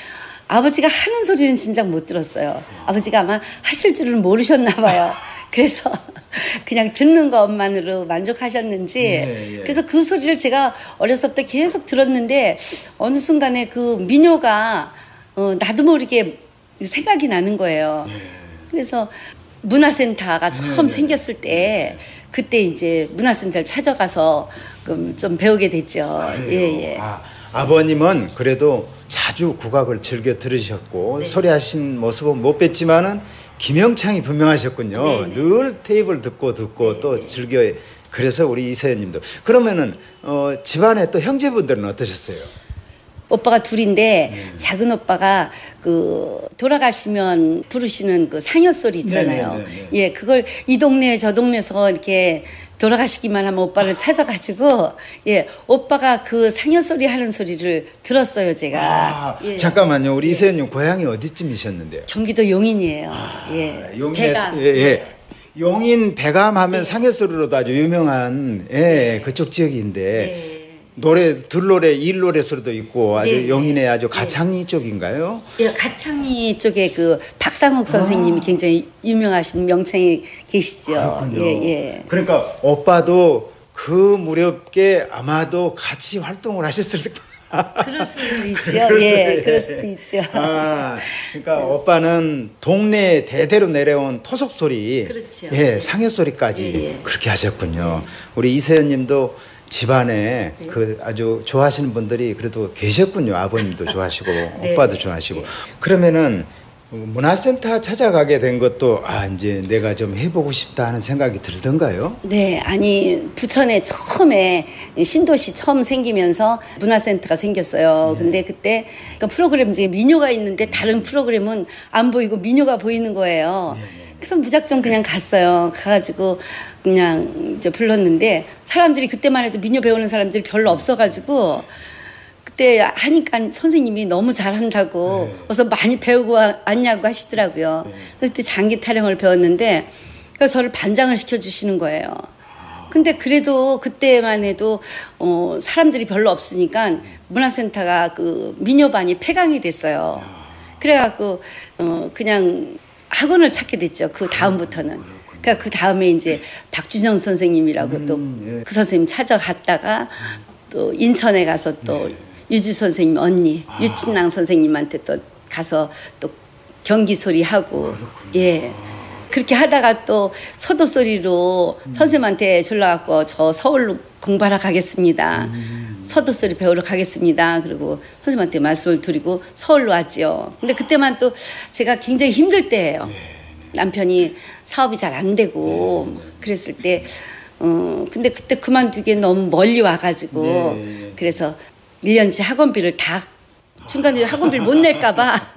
아버지가 하는 소리는 진작못 들었어요. 아버지가 아마 하실 줄은 모르셨나 봐요. 그래서 그냥 듣는 것만으로 만족하셨는지 예, 예. 그래서 그 소리를 제가 어렸을 때 계속 들었는데 어느 순간에 그 민요가 어, 나도 모르게 생각이 나는 거예요. 예. 그래서 문화센터가 예, 처음 예. 생겼을 때 예. 그때 이제 문화센터를 찾아가서 좀 배우게 됐죠. 예, 예. 아, 아버님은 그래도 자주 국악을 즐겨 들으셨고 네. 소리하신 모습은 못 뵀지만은 김영창이 분명하셨군요. 네, 네. 늘 테이블 듣고 듣고 네. 또 즐겨 그래서 우리 이사연님도 그러면은 어, 집안에 또 형제분들은 어떠셨어요? 오빠가 둘인데 네. 작은 오빠가 그 돌아가시면 부르시는 그 상여 소리 있잖아요. 네 네, 네, 네, 예, 그걸 이 동네 저 동네서 이렇게 돌아가시기만 하면 오빠를 찾아가지고 예 오빠가 그 상현 소리 하는 소리를 들었어요 제가. 아, 예. 잠깐만요 우리 이세연님 예. 고향이 어디쯤이셨는데요? 경기도 용인이에요. 아, 예. 용인에서 예, 예. 용인 배감하면 예. 상현 소리로도 아주 유명한 예, 그쪽 지역인데 예. 노래 들노래 일노래 소리도 있고 아주 네. 예, 용인의 예. 아주 가창리 쪽인가요? 예, 가창리 예, 쪽에 그 박상욱 선생님이 아. 굉장히 유명하신 명창이 계시죠. 아, 예, 예. 그러니까 오빠도 그 무렵께 아마도 같이 활동을 하셨을 거예요. 그럴 수도 있죠. 예, 그럴 수도 있죠. 아, 그러니까 네. 오빠는 동네 대대로 내려온 토속 소리, 그렇죠. 예, 상여 소리까지 예, 예. 그렇게 하셨군요. 우리 이세연님도 집안에 네. 그 아주 좋아하시는 분들이 그래도 계셨군요. 아버님도 좋아하시고 네, 네. 오빠도 좋아하시고. 그러면은 문화센터 찾아가게 된 것도 아 이제 내가 좀 해보고 싶다 하는 생각이 들던가요? 네, 아니 부천에 처음에 신도시 처음 생기면서 문화센터가 생겼어요. 네. 근데 그때 그러니까 프로그램 중에 민요가 있는데 다른 프로그램은 안 보이고 민요가 보이는 거예요. 네. 네. 그래서 무작정 그냥 갔어요. 가가지고 그냥 이제 불렀는데 사람들이 그때만 해도 민요 배우는 사람들이 별로 없어가지고 그때 하니까 선생님이 너무 잘한다고 네. 어서 많이 배우고 왔냐고 하시더라고요. 네. 그때 장기 타령을 배웠는데 그러니 저를 반장을 시켜주시는 거예요. 근데 그래도 그때만 해도 어 사람들이 별로 없으니까 문화센터가 그 민요반이 폐강이 됐어요. 아. 그래갖고 어 그냥 학원을 찾게 됐죠. 그 다음부터는. 그러니까 그 다음에 이제 박준영 선생님이라고 음, 또그 예. 그 선생님 찾아갔다가 또 인천에 가서 또 예. 유주 선생님 언니 아. 유춘랑 선생님한테 또 가서 또 경기 소리 하고 아, 예 그렇게 하다가 또 서도 소리로 음. 선생님한테 졸라갖고 저 서울로 공부하러 가겠습니다. 음. 서두서를 배우러 가겠습니다. 그리고 선생님한테 말씀을 드리고 서울로 왔지요. 근데 그때만 또 제가 굉장히 힘들 때예요. 네. 남편이 사업이 잘 안 되고 네. 그랬을 때 어, 근데 그때 그만두기엔 너무 멀리 와가지고 네, 그래서 1년치 학원비를 다 중간에 아. 학원비를 못 낼까봐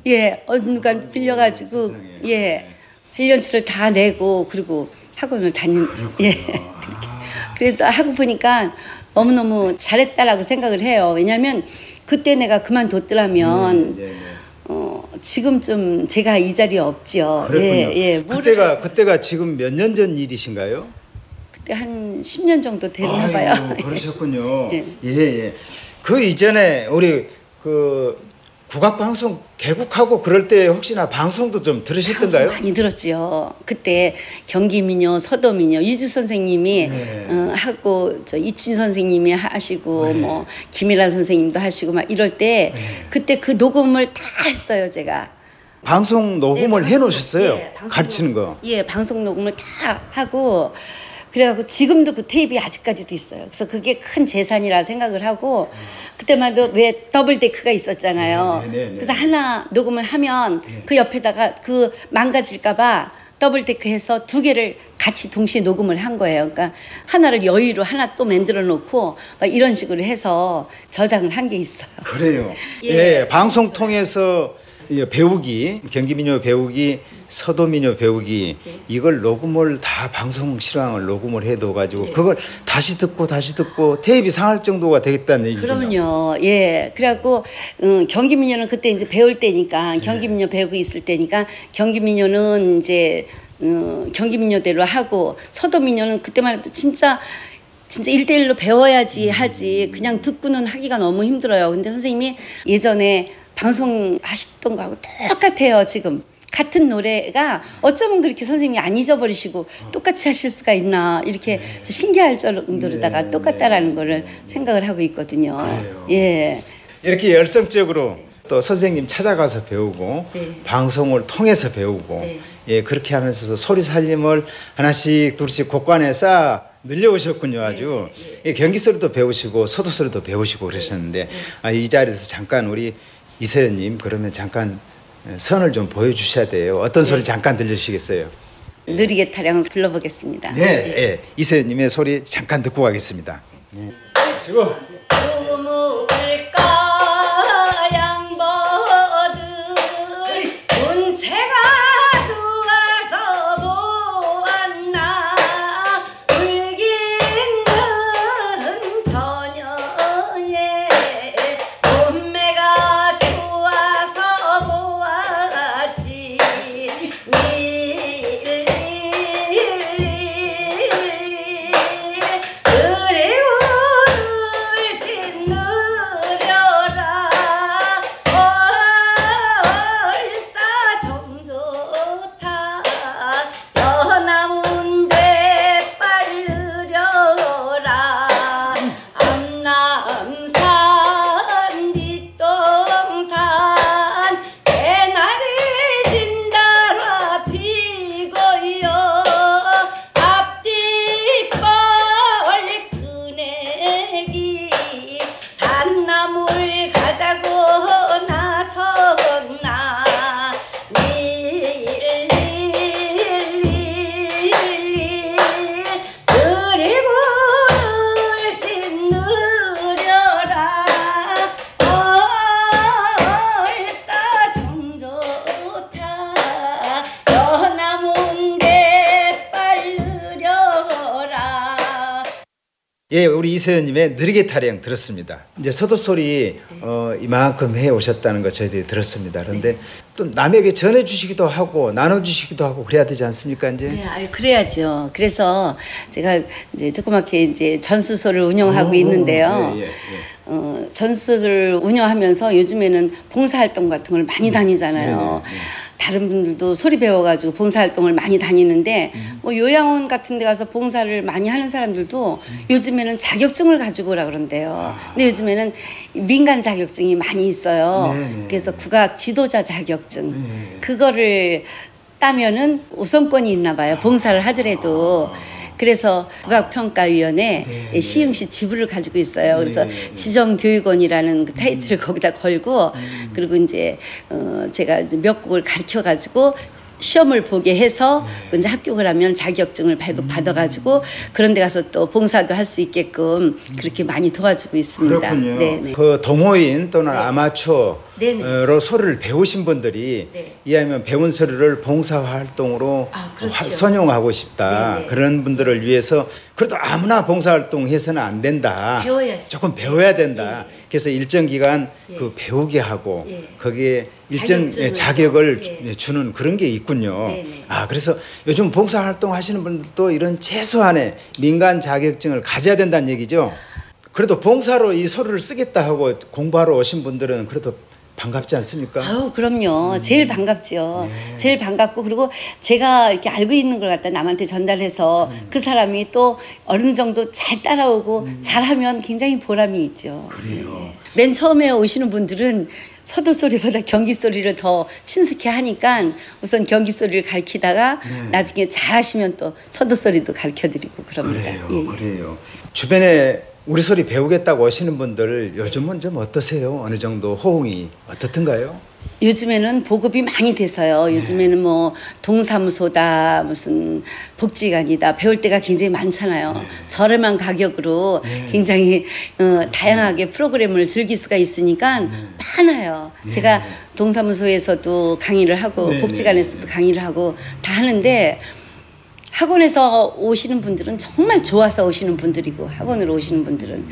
예 어느 누가 어, 빌려가지고 예 1년치를 다 내고 그리고 학원을 다닌 예 아. 그래도 하고 보니까 너무너무 잘했다라고 생각을 해요. 왜냐하면 그때 내가 그만뒀더라면 네, 네, 어, 지금 좀 제가 이 자리에 없지요. 그렇군요. 예, 예. 그때가 그때가 지금 몇 년 전 일이신가요? 그때 한 10년 정도 됐나 아유, 봐요. 그러셨군요. 예. 예, 예. 그 이전에 우리 그 국악방송 개국하고 그럴 때 혹시나 방송도 좀 들으셨던가요? 방송 많이 들었지요. 그때 경기민요, 서도민요, 유지 선생님이 네. 어, 하고 저 이춘 선생님이 하시고 네. 뭐 김일환 선생님도 하시고 막 이럴 때 네. 그때 그 녹음을 다 했어요 제가. 방송 녹음을 네, 방송, 해놓으셨어요? 예, 가르치는 거. 예, 방송 녹음을 다 하고 그래갖고 지금도 그 테이프 아직까지도 있어요. 그래서 그게 큰 재산이라 생각을 하고 그때만 해도 왜 더블 데크가 있었잖아요. 네, 네, 네, 그래서 하나 녹음을 하면 그 옆에다가 그 망가질까봐 더블 데크해서두 개를 같이 동시에 녹음을 한 거예요. 그러니까 하나를 여유로 하나 또 만들어 놓고 이런 식으로 해서 저장을 한 게 있어요. 그래요. 예, 예 방송 통해서 예, 배우기 경기민요 배우기 서도민요 배우기 네. 이걸 녹음을 다 방송 실황을 녹음을 해 둬 가지고 네. 그걸 다시 듣고 다시 듣고 테이프 상할 정도가 되겠다는 얘기죠. 그럼요. 예. 그래갖고 음, 경기민요는 그때 이제 배울 때니까 네. 경기민요 배우고 있을 때니까 경기민요는 이제 음, 경기민요대로 하고 서도민요는 그때만 해도 진짜 진짜 일대일로 배워야지 음. 하지 그냥 듣고는 하기가 너무 힘들어요. 근데 선생님이 예전에 방송하셨던 거하고 똑같아요 지금 같은 노래가 어쩌면 그렇게 선생님이 안 잊어버리시고 똑같이 하실 수가 있나 이렇게 네. 신기할 정도로다가 네, 똑같다라는 네. 거를 생각을 하고 있거든요. 그래요. 예. 이렇게 열성적으로 또 선생님 찾아가서 배우고 네. 방송을 통해서 배우고 네. 예 그렇게 하면서 소리 살림을 하나씩 둘씩 곳간에 쌓아 늘려오셨군요 아주 네. 예. 경기 소리도 배우시고 소도 소리도 배우시고 그러셨는데 아, 이 자리에서 잠깐 우리 이세연님 그러면 잠깐 선을 좀 보여주셔야 돼요. 어떤 네. 소리 잠깐 들려주시겠어요? 네. 느리게 타령 불러보겠습니다. 네, 네. 네. 이세연님의 소리 잠깐 듣고 가겠습니다. 네. 지 이세연님의 느리게 타령 들었습니다. 이제 서도소리 어, 이만큼 해 오셨다는 거 저희들이 들었습니다. 그런데 또 네. 남에게 전해주시기도 하고 나눠주시기도 하고 그래야 되지 않습니까 이제? 네, 아유, 그래야죠. 그래서 제가 이제 조그맣게 이제 전수소를 어, 운영하고 오, 어, 어, 있는데요. 예, 예, 예. 어, 전수소를 운영하면서 요즘에는 봉사활동 같은 걸 많이 네. 다니잖아요. 네, 다른 분들도 소리 배워가지고 봉사활동을 많이 다니는데 음. 뭐 요양원 같은 데 가서 봉사를 많이 하는 사람들도 음. 요즘에는 자격증을 가지고 오라 그런데요. 아. 근데 요즘에는 민간 자격증이 많이 있어요. 네네. 네. 그래서 국악 지도자 자격증 네네. 그거를 따면은 우선권이 있나 봐요. 봉사를 하더라도. 아. 그래서 국악평가위원회 네. 시흥시 지부를 가지고 있어요. 그래서 네. 지정교육원이라는 그 타이틀을 음. 거기다 걸고 음. 그리고 이제 어 제가 이제 몇 곡을 가르쳐 가지고 시험을 보게 해서 네. 그 이제 합격을 하면 자격증을 발급 음. 받아가지고 그런 데 가서 또 봉사도 할 수 있게끔 그렇게 많이 도와주고 있습니다. 그렇군요. 네네. 네. 그 동호인 또는 네. 아마추어 네네. 소를 어, 배우신 분들이 네. 이하면 배운 서류를 봉사 활동으로 아, 그렇죠. 선용하고 싶다 네네. 그런 분들을 위해서 그래도 아무나 봉사 활동해서는 안 된다. 배워야지. 조금 배워야 된다. 네 그래서 일정 기간 예. 그 배우게 하고 예. 거기에 일정 예, 자격을 예. 예. 주는 그런 게 있군요. 네네. 아 그래서 요즘 봉사 활동 하시는 분들도 이런 최소한의 민간 자격증을 가져야 된다는 얘기죠. 그래도 봉사로 이서류를 쓰겠다 하고 공부하러 오신 분들은 그래도 반갑지 않습니까? 아우 그럼요. 음. 제일 반갑지요. 예. 제일 반갑고 그리고 제가 이렇게 알고 있는 걸 갖다 남한테 전달해서 음. 그 사람이 또 어느 정도 잘 따라오고 음. 잘하면 굉장히 보람이 있죠. 그래요. 맨 처음에 오시는 분들은 서도 소리보다 경기 소리를 더 친숙해 하니까 우선 경기 소리를 가르치다가 네. 나중에 잘하시면 또 서도 소리도 가르쳐 드리고 그럽니다. 그래요. 예. 그래요. 주변에 우리 소리 배우겠다고 오시는 분들 요즘은 좀 어떠세요? 어느 정도 호응이 어떻던가요 요즘에는 보급이 많이 돼서요. 네. 요즘에는 뭐 동사무소다 무슨 복지관이다 배울 때가 굉장히 많잖아요. 네. 저렴한 가격으로 네. 굉장히 어, 다양하게 네. 프로그램을 즐길 수가 있으니까 네. 많아요. 네. 제가 동사무소에서도 강의를 하고 복지관에서도 강의를 하고 다 하는데. 학원에서 오시는 분들은 정말 좋아서 오시는 분들이고 학원으로 오시는 분들은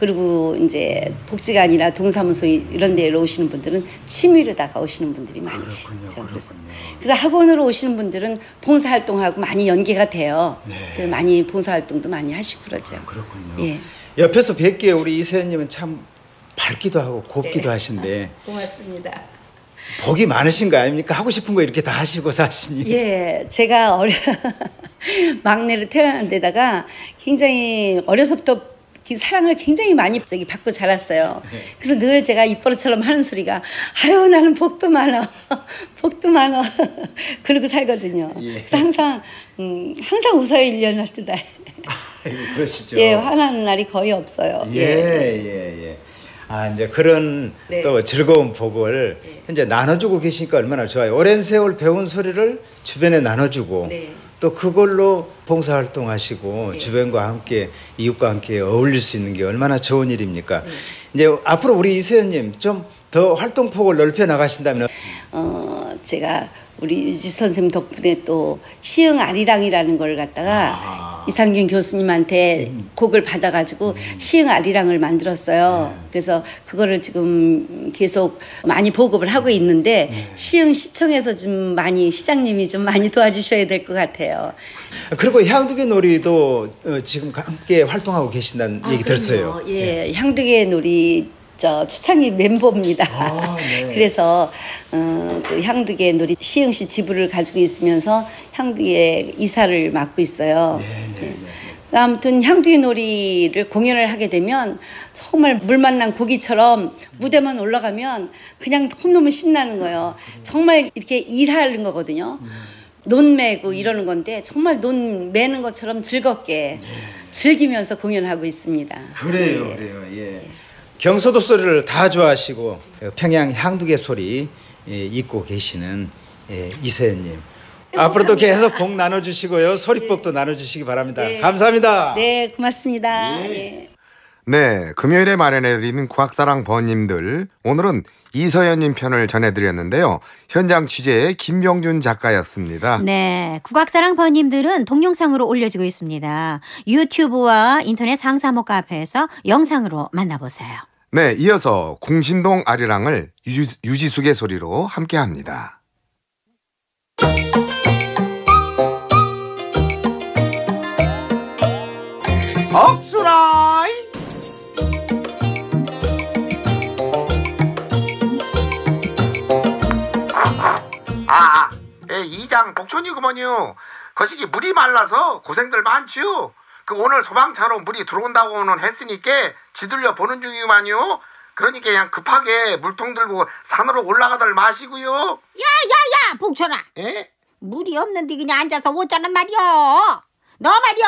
그리고 이제 복지가 아니라 동사무소 이런 데로 오시는 분들은 취미로다가 오시는 분들이 많지 그렇군요, 그래서, 그렇군요. 그래서 학원으로 오시는 분들은 봉사활동하고 많이 연계가 돼요. 네. 그 많이 봉사활동도 많이 하시고 그러죠. 아, 그렇군요. 예. 옆에서 뵙기에 우리 이세연님은 참 밝기도 하고 곱기도 네. 하신데. 아, 고맙습니다. 복이 많으신 거 아닙니까? 하고 싶은 거 이렇게 다 하시고 사시니. 예, 제가 어려 막내를 태어난 데다가 굉장히 어려서부터 사랑을 굉장히 많이 저기 받고 자랐어요. 네. 그래서 늘 제가 입버릇처럼 하는 소리가 아유 나는 복도 많아, 복도 많아 그러고 살거든요. 예. 그래서 항상 음, 항상 웃어요 1년 할두 달. 그러시죠. 예, 화나는 날이 거의 없어요. 예, 예, 예. 예. 아 이제 그런 네. 또 즐거운 복을 예. 현재 나눠주고 계시니까 얼마나 좋아요. 오랜 세월 배운 소리를 주변에 나눠주고 네. 또 그걸로 봉사활동 하시고 네. 주변과 함께 이웃과 함께 어울릴 수 있는 게 얼마나 좋은 일입니까? 네. 이제 앞으로 우리 이세연님 좀 더 활동폭을 넓혀 나가신다면 어, 제가 우리 유지 선생님 덕분에 또 시흥 아리랑이라는 걸 갖다가 아. 이상균 교수님한테 음. 곡을 받아가지고 음. 시흥 아리랑을 만들었어요. 네. 그래서 그거를 지금 계속 많이 보급을 하고 있는데 네. 시흥 시청에서 좀 많이 시장님이 좀 많이 도와주셔야 될 것 같아요. 그리고 향두개 놀이도 어, 지금 함께 활동하고 계신다는 아, 얘기 그럼요. 들었어요. 예, 네. 향두개 놀이 저 초창기 멤버입니다. 아, 네. 그래서 어, 그 향두개 놀이 시흥시 지부를 가지고 있으면서 향두개 이사를 맡고 있어요. 네, 네, 네, 네. 예. 아무튼 향두개 놀이를 공연을 하게 되면 정말 물 만난 고기처럼 무대만 올라가면 그냥 너무너무 신나는 거예요. 정말 이렇게 일하는 거거든요. 네. 논매고 이러는 건데 정말 논매는 것처럼 즐겁게 즐기면서 공연하고 있습니다. 그래요, 예. 그래요. 예. 경서도 소리를 다 좋아하시고 예, 평양 향두개 소리 예, 잊고 계시는 예, 이세연님. 앞으로도 계속 복 나눠주시고요. 소리법도 네. 나눠주시기 바랍니다. 네. 감사합니다. 네, 고맙습니다. 예. 네. 네, 금요일에 마련해드리는 구학사랑 번님들. 오늘은 이서연님 편을 전해드렸는데요. 현장 취재의 김병준 작가였습니다. 네, 국악사랑 번님들은 동영상으로 올려지고 있습니다. 유튜브와 인터넷 상사모 카페에서 영상으로 만나보세요. 네, 이어서 궁신동 아리랑을 유, 유지숙의 소리로 함께합니다. 어? 아, 아 예, 이장 복촌이구먼요. 거시기 물이 말라서 고생들 많지요. 그 오늘 소방차로 물이 들어온다고는 했으니까 지들려 보는 중이구만요. 그러니까 그냥 급하게 물통 들고 산으로 올라가들 마시고요. 야야야 봉천아. 예? 물이 없는데 그냥 앉아서 오자는 말이오. 너 말이오.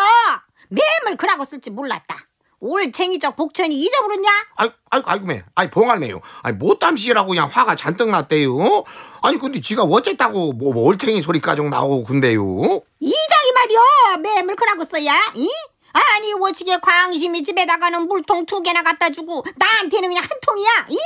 매물 그라고 쓸지 몰랐다. 올챙이적 복천이 잊어버렸냐? 아이, 아이, 아이고, 매. 아이, 봉할매요. 아이, 못담시라고 그냥 화가 잔뜩 났대요. 아니, 근데 지가 어쨌다고 뭐, 뭐 올챙이 소리까지 나오고 군대요. 이장이 말이요. 매물 크라고 써야, 이? 아니, 워치게 광심이 집에 나가는 물통 두 개나 갖다 주고, 나한테는 그냥 한 통이야, 이?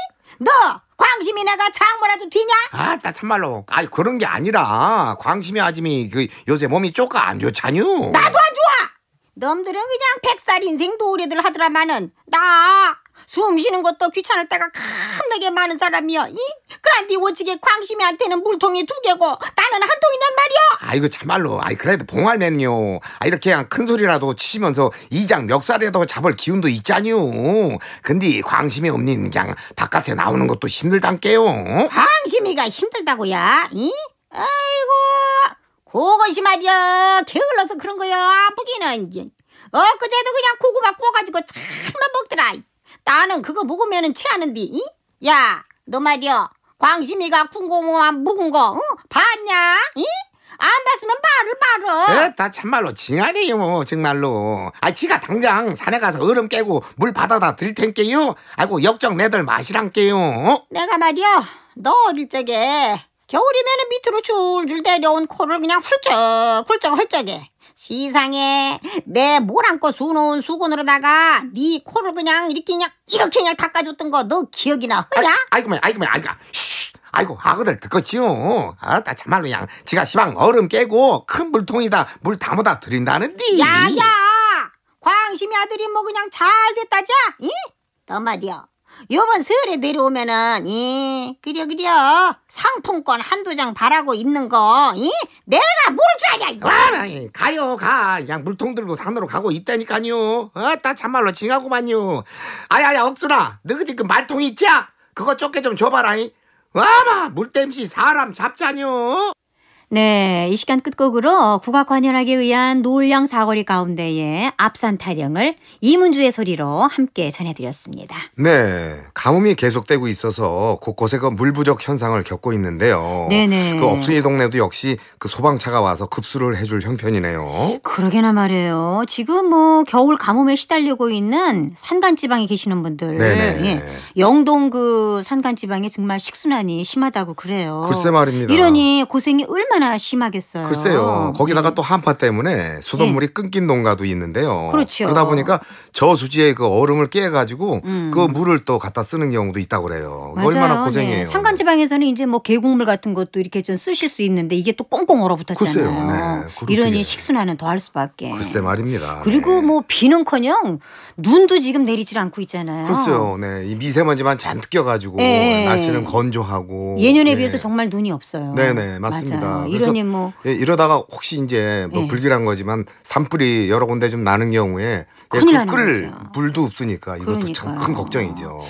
너, 광심이 내가 장모라도 뒤냐 아, 나 참말로. 아이, 그런 게 아니라, 광심이 아줌이 그, 요새 몸이 쪼까 안 좋잖유. 나도 안 좋아! 넘들은 그냥 백살 인생 도우리들 하더라마는 나숨 쉬는 것도 귀찮을 때가 캄나게 많은 사람이여 이? 그란디 네 오지게 광심이한테는 물통이 두 개고 나는 한 통이란 말이여 아이고 참말로 아이 그래도 봉알맨요 아 이렇게 그냥 큰 소리라도 치시면서 이장 멱살이라도 잡을 기운도 있잖요 근데 광심이 없는 그냥 바깥에 나오는 것도 힘들단께요 광심이가 힘들다고야 이? 아이고 그것이 말이야 게을러서 그런 거야 아프기는 엊그제도 그냥 고구마 구워가지고 참만 먹더라 나는 그거 먹으면 은 체하는디 야 너 말이야 광심이가 군고모한 묵은 거 어? 봤냐? 이? 안 봤으면 말을 말어. 에 참말로 징하네요 뭐, 정말로. 아 지가 당장 산에 가서 얼음 깨고 물 받아다 드릴 텐게요. 아이고 역정 내들 마시란게요. 어? 내가 말이야 너 어릴 적에 겨울이면 밑으로 줄줄 내려온 코를 그냥 훌쩍 훌쩍 훌쩍해. 시상에 내 모란고 수놓은 수건으로다가 네 코를 그냥 이렇게 그냥 이렇게 그냥 닦아줬던 거 너 기억이나 허야? 아, 이고 아이고 아이고 아이고 아그들 듣겄지요 아따 참말로 그냥 지가 시방 얼음 깨고 큰 물통이다 물 담아다 드린다는디 야야 광심이 아들이 뭐 그냥 잘 됐다자 이? 너 말이야 요번 서울에 내려오면은 이 그려 그려 상품권 한두 장 바라고 있는 거 이? 내가 뭘줄 아냐 가요 가 그냥 물통 들고 산으로 가고 있다니까요 어따 참말로 징하고만요 아야야 억수라 너 그 지금 그 말통 있지야? 그거 쪼개 좀줘봐라이 와마 물땜시 사람 잡자뇨 네, 이 시간 끝곡으로 국악관현악에 의한 노을령 사거리 가운데의 앞산 타령을 이문주의 소리로 함께 전해드렸습니다. 네, 가뭄이 계속되고 있어서 곳곳에 그물 부족 현상을 겪고 있는데요. 네네. 네. 그 업순이 동네도 역시 그 소방차가 와서 급수를 해줄 형편이네요. 그러게나 말이에요. 지금 뭐 겨울 가뭄에 시달리고 있는 산간지방에 계시는 분들, 네네. 네. 예, 영동 그 산간지방에 정말 식순난이 심하다고 그래요. 글쎄 말입니다. 이러니 고생이 얼마나 얼마나 심하겠어요. 글쎄요. 거기다가 네. 또 한파 때문에 수돗물이 네. 끊긴 농가도 있는데요. 그렇죠. 그러다 보니까 저수지에 그 얼음을 깨 가지고 음. 그 물을 또 갖다 쓰는 경우도 있다고 그래요. 맞아요. 얼마나 고생해요 네. 산간 지방에서는 이제 뭐 계곡물 같은 것도 이렇게 좀 쓰실 수 있는데 이게 또 꽁꽁 얼어붙었잖아요. 네. 이러니 식순나는더할 수밖에. 글쎄 말입니다. 그리고 네. 뭐 비는커녕 눈도 지금 내리질 않고 있잖아요. 글쎄요. 네. 이 미세먼지만 잔뜩 껴 가지고 예. 날씨는 건조하고 예년에 비해서 정말 눈이 없어요. 네, 네. 맞습니다. 이러니 뭐 예, 이러다가 혹시 이제 뭐 예. 불길한 거지만 산불이 여러 군데 좀 나는 경우에 예, 그끌 불도 없으니까 이것도 참 큰 걱정이죠.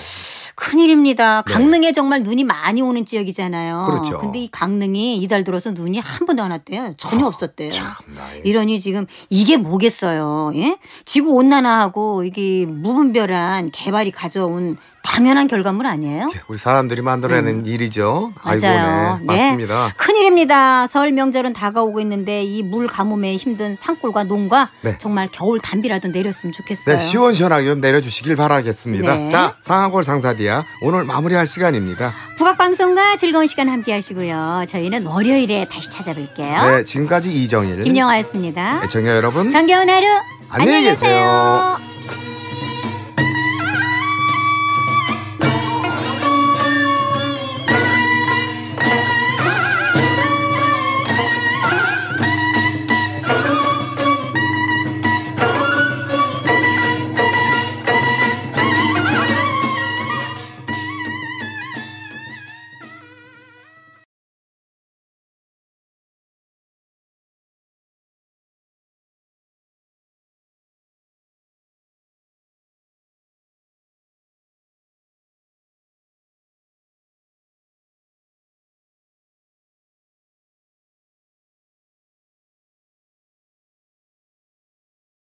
큰일입니다. 네. 강릉에 네. 정말 눈이 많이 오는 지역이잖아요. 그렇죠. 근데 이 강릉이 이달 들어서 눈이 한 번도 안 왔대요. 전혀 아, 없었대요. 참 예. 이러니 지금 이게 뭐겠어요. 예? 지구 온난화하고 이게 무분별한 개발이 가져온 당연한 결과물 아니에요? 예, 우리 사람들이 만들어내는 음. 일이죠. 맞아요. 아이고, 네. 네. 맞습니다. 큰일입니다. 설 명절은 다가오고 있는데 이 물 가뭄에 힘든 산골과 농가 네. 정말 겨울 단비라도 내렸으면 좋겠어요. 네, 시원시원하게 좀 내려주시길 바라겠습니다. 네. 자, 상하골 상사디아 오늘 마무리할 시간입니다. 국악방송과 즐거운 시간 함께 하시고요. 저희는 월요일에 다시 찾아뵐게요. 네, 지금까지 이정일 김영아였습니다. 애청자 여러분, 정겨운 하루 안녕히 계세요. 안녕히 계세요.